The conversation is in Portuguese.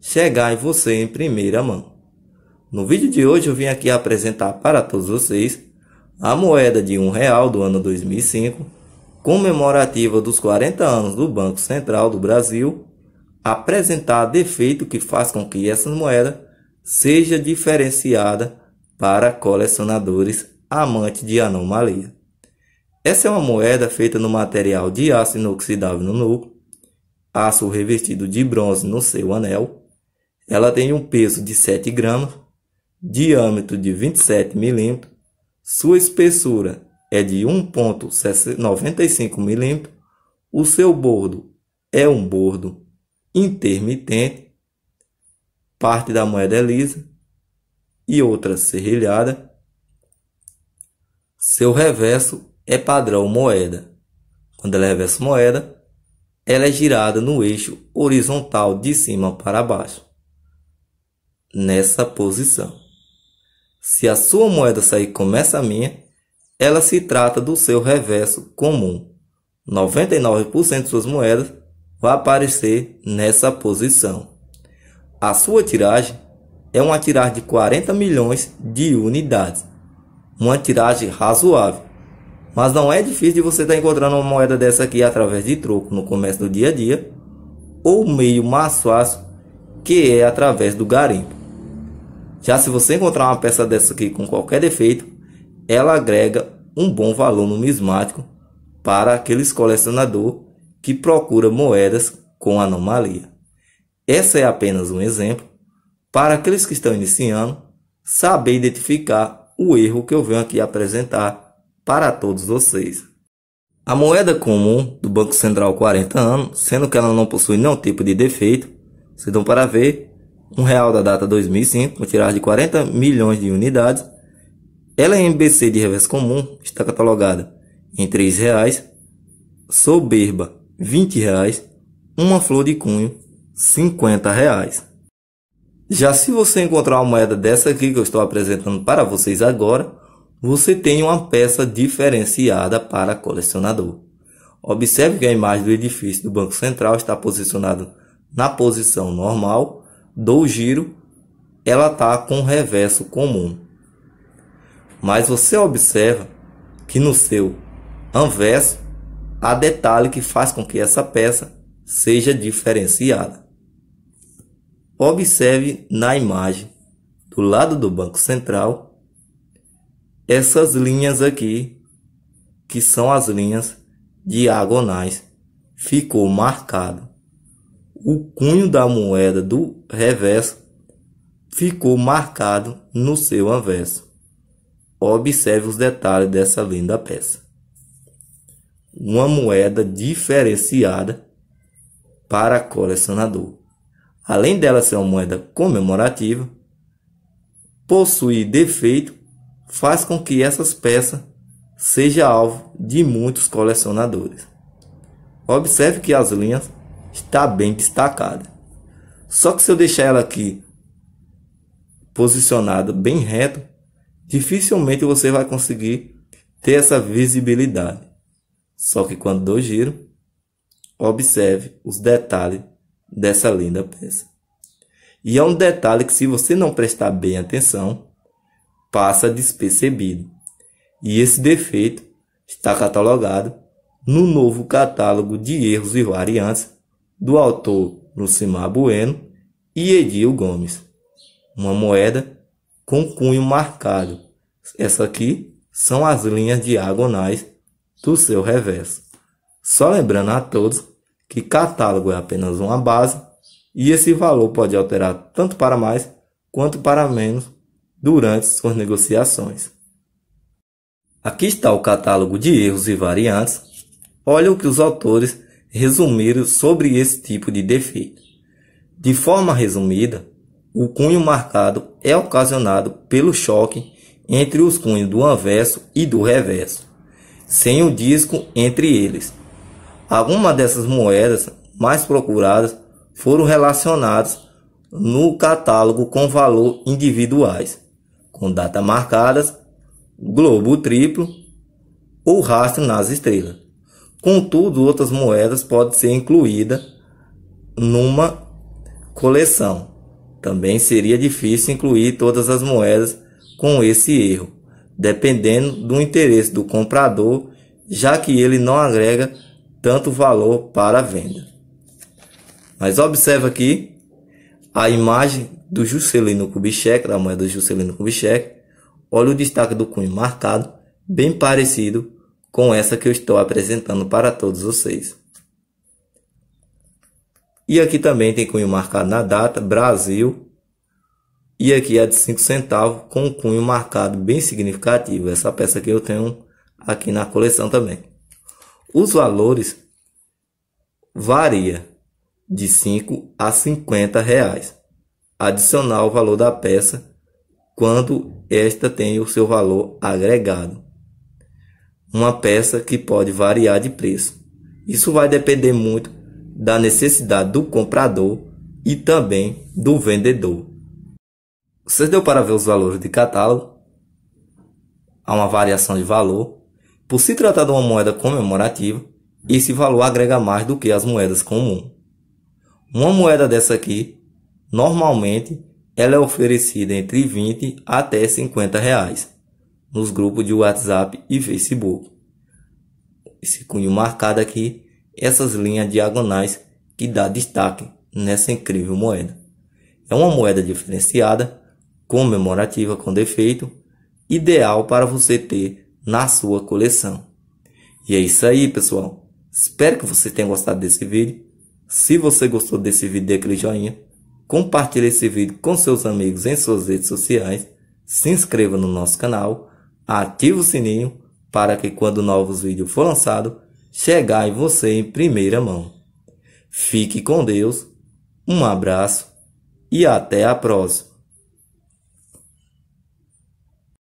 chegai você em primeira mão. No vídeo de hoje eu vim aqui apresentar para todos vocês a moeda de um real do ano 2005, comemorativa dos 40 anos do Banco Central do Brasil, apresentar defeito que faz com que essa moeda seja diferenciada para colecionadores amantes de anomalia. Essa é uma moeda feita no material de aço inoxidável no núcleo, aço revestido de bronze no seu anel, ela tem um peso de 7 gramas, diâmetro de 27 milímetros, sua espessura é de 1,95 milímetros, o seu bordo é um bordo intermitente, parte da moeda é lisa e outra serrilhada. Seu reverso é padrão moeda. Quando ela é reverso moeda, ela é girada no eixo horizontal de cima para baixo nessa posição. Se a sua moeda sair como essa minha, ela se trata do seu reverso comum. 99% de suas moedas vai aparecer nessa posição. A sua tiragem é uma tiragem de 40 milhões de unidades. Uma tiragem razoável. Mas não é difícil de você estar encontrando uma moeda dessa aqui através de troco no comércio do dia a dia. Ou meio mais fácil, que é através do garimpo. Já se você encontrar uma peça dessa aqui com qualquer defeito, ela agrega um bom valor numismático para aqueles colecionador que procura moedas com anomalia. Essa é apenas um exemplo para aqueles que estão iniciando saber identificar o erro que eu venho aqui apresentar para todos vocês. A moeda comum do Banco Central 40 anos, sendo que ela não possui nenhum tipo de defeito, vocês dão para ver um real da data 2005, com tiragem de 40 milhões de unidades. Ela em é BC de reverso comum está catalogada em R$ reais, Soberba R$ reais, uma flor de cunho R$ reais. Já se você encontrar uma moeda dessa aqui que eu estou apresentando para vocês agora, você tem uma peça diferenciada para colecionador. Observe que a imagem do edifício do Banco Central está posicionada na posição normal do giro, ela está com reverso comum. Mas você observa que no seu anverso há detalhe que faz com que essa peça seja diferenciada. Observe na imagem, do lado do banco central, essas linhas aqui, que são as linhas diagonais, ficou marcado o cunho da moeda do reverso ficou marcado no seu anverso. Observe os detalhes dessa linda peça. Uma moeda diferenciada para colecionador. Além dela ser uma moeda comemorativa, possuir defeito faz com que essas peças sejam alvo de muitos colecionadores. Observe que as linhas está bem destacada. Só que se eu deixar ela aqui posicionada bem reto, dificilmente você vai conseguir ter essa visibilidade. Só que quando dou giro, observe os detalhes dessa linda peça. E é um detalhe que se você não prestar bem atenção, passa despercebido. E esse defeito está catalogado no novo catálogo de erros e variantes do autor Lucimar Bueno e Edil Gomes. Uma moeda com cunho marcado. Essa aqui são as linhas diagonais do seu reverso. Só lembrando a todos que catálogo é apenas uma base e esse valor pode alterar tanto para mais quanto para menos durante suas negociações. Aqui está o catálogo de erros e variantes. Olha o que os autores resumir sobre esse tipo de defeito. De forma resumida, o cunho marcado é ocasionado pelo choque entre os cunhos do anverso e do reverso, sem o disco entre eles. Algumas dessas moedas mais procuradas foram relacionadas no catálogo com valor individuais, com data marcadas, globo triplo ou rastro nas estrelas. Contudo, outras moedas podem ser incluídas numa coleção. Também seria difícil incluir todas as moedas com esse erro, dependendo do interesse do comprador, já que ele não agrega tanto valor para a venda. Mas observa aqui a imagem do Juscelino Kubitschek, da moeda do Juscelino Kubitschek. Olha o destaque do cunho marcado, bem parecido com essa que eu estou apresentando para todos vocês. E aqui também tem cunho marcado na data, Brasil. E aqui é de 5 centavos, com cunho marcado bem significativo. Essa peça que eu tenho aqui na coleção também. Os valores varia de 5 a 50 reais. Adicional o valor da peça quando esta tem o seu valor agregado uma peça que pode variar de preço. Isso vai depender muito da necessidade do comprador e também do vendedor. Vocês deu para ver os valores de catálogo? Há uma variação de valor. Por se tratar de uma moeda comemorativa, esse valor agrega mais do que as moedas comuns. Uma moeda dessa aqui, normalmente, ela é oferecida entre 20 até 50 reais nos grupos de WhatsApp e Facebook. Esse cunho marcado aqui, essas linhas diagonais que dá destaque nessa incrível moeda. É uma moeda diferenciada, comemorativa com defeito, ideal para você ter na sua coleção. E é isso aí, pessoal. Espero que você tenha gostado desse vídeo. Se você gostou desse vídeo, dê aquele joinha. Compartilhe esse vídeo com seus amigos em suas redes sociais. Se inscreva no nosso canal ative o sininho para que quando novos vídeos for lançado, chegar em você em primeira mão. Fique com Deus, um abraço e até a próxima.